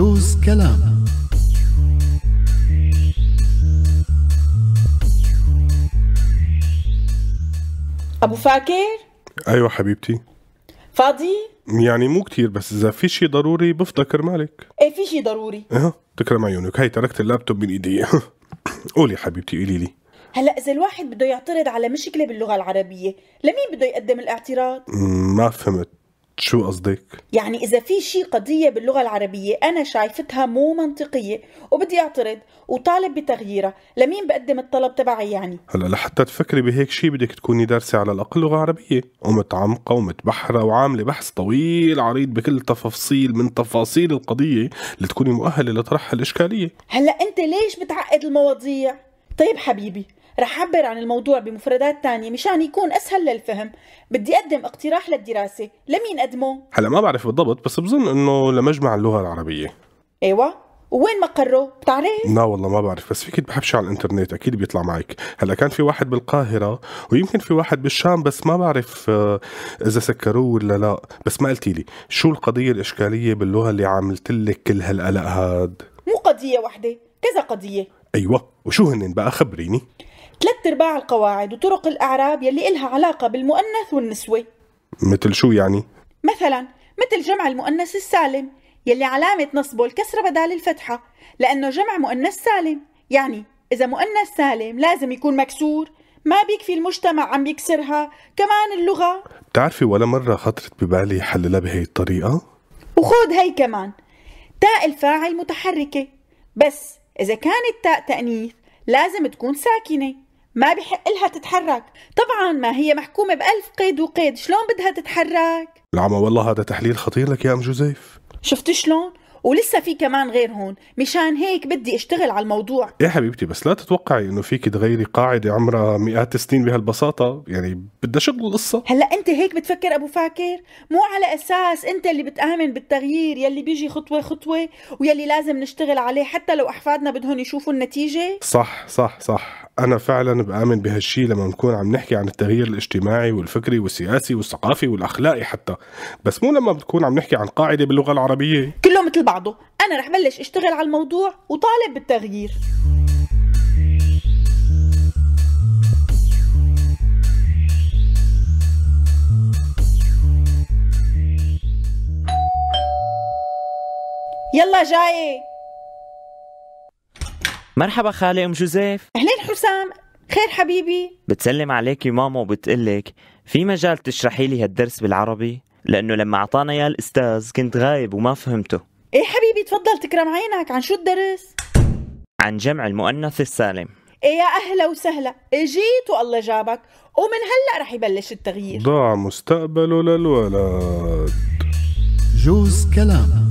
بجوز كلام ابو فاكر ايوه حبيبتي فاضي يعني مو كتير بس اذا في شي ضروري بفضى كرمالك ايه في شي ضروري اه تكرم عيونك هاي تركت اللابتوب بين ايدي قولي حبيبتي قولي لي هلا اذا الواحد بده يعترض على مشكله باللغه العربيه لمين بده يقدم الاعتراض ما فهمت شو قصدك؟ يعني إذا في شي قضية باللغة العربية أنا شايفتها مو منطقية وبدي أعترض وطالب بتغييرها، لمين بقدم الطلب تبعي يعني؟ هلا لحتى تفكري بهيك شي بدك تكوني دارسة على الأقل لغة عربية، ومتعمقة ومتبحرة وعاملة بحث طويل عريض بكل تفاصيل من تفاصيل القضية لتكوني مؤهلة لطرح الإشكالية. هلا أنت ليش بتعقد المواضيع؟ طيب حبيبي رح عبر عن الموضوع بمفردات تانية مشان يكون أسهل للفهم بدي أقدم اقتراح للدراسة لمين أقدمه؟ هلا ما بعرف بالضبط بس بظن إنه لمجمع اللغة العربية ايوه وين مقره؟ بتعرف؟ لا والله ما بعرف بس فيك بحبش على الانترنت اكيد بيطلع معك، هلا كان في واحد بالقاهرة ويمكن في واحد بالشام بس ما بعرف آه، اذا سكروه ولا لا، بس ما قلتي لي شو القضية الاشكالية باللغة اللي عملت لك كل هالقلق هاد؟ مو قضية واحدة، كذا قضية ايوه وشو هن بقى خبريني ثلاث أرباع القواعد وطرق الأعراب يلي إلها علاقة بالمؤنث والنسوة مثل شو يعني؟ مثلا مثل جمع المؤنث السالم يلي علامة نصبه الكسرة بدال الفتحة لأنه جمع مؤنث سالم يعني إذا مؤنث سالم لازم يكون مكسور ما بيكفي المجتمع عم يكسرها كمان اللغة بتعرفي ولا مرة خطرت ببالي حللها بهي الطريقة؟ وخذ هي كمان تاء الفاعل متحركة بس إذا كانت تاء تأنيث لازم تكون ساكنة ما بحق لها تتحرك طبعا ما هي محكومة بألف قيد وقيد شلون بدها تتحرك العمى والله هذا تحليل خطير لك يا أم جوزيف شفت شلون ولسه في كمان غير هون مشان هيك بدي اشتغل على الموضوع يا حبيبتي بس لا تتوقعي انه فيك تغيري قاعده عمرها مئات السنين بهالبساطه يعني بدها شغل القصه هلا انت هيك بتفكر ابو فاكر مو على اساس انت اللي بتامن بالتغيير يلي بيجي خطوه خطوه ويلي لازم نشتغل عليه حتى لو احفادنا بدهم يشوفوا النتيجه صح صح صح انا فعلا بامن بهالشي لما نكون عم نحكي عن التغيير الاجتماعي والفكري والسياسي والثقافي والاخلاقي حتى بس مو لما بتكون عم نحكي عن قاعده باللغه العربيه كله مثل بعضه انا رح بلش اشتغل على الموضوع وطالب بالتغيير يلا جاي مرحبا خالي ام جوزيف اهلين حسام خير حبيبي بتسلم عليكي ماما وبتقلك في مجال تشرحي لي هالدرس بالعربي لانه لما اعطانا اياه الاستاذ كنت غايب وما فهمته ايه حبيبي تفضل تكرم عينك عن شو الدرس؟ عن جمع المؤنث السالم ايه يا اهلا وسهلا اجيت والله جابك ومن هلا رح يبلش التغيير ضاع مستقبله للولد جوز كلامه